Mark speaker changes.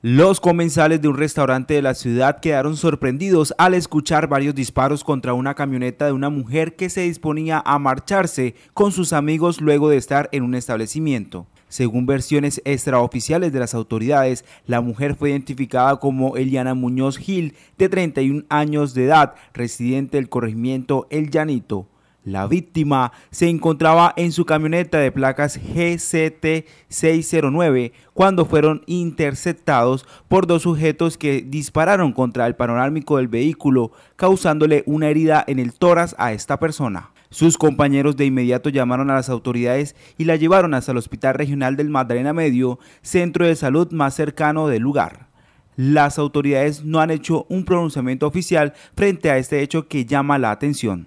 Speaker 1: Los comensales de un restaurante de la ciudad quedaron sorprendidos al escuchar varios disparos contra una camioneta de una mujer que se disponía a marcharse con sus amigos luego de estar en un establecimiento. Según versiones extraoficiales de las autoridades, la mujer fue identificada como Eliana Muñoz Gil, de 31 años de edad, residente del corregimiento El Llanito. La víctima se encontraba en su camioneta de placas GCT609 cuando fueron interceptados por dos sujetos que dispararon contra el panorámico del vehículo, causándole una herida en el tórax a esta persona. Sus compañeros de inmediato llamaron a las autoridades y la llevaron hasta el Hospital Regional del Magdalena Medio, centro de salud más cercano del lugar las autoridades no han hecho un pronunciamiento oficial frente a este hecho que llama la atención.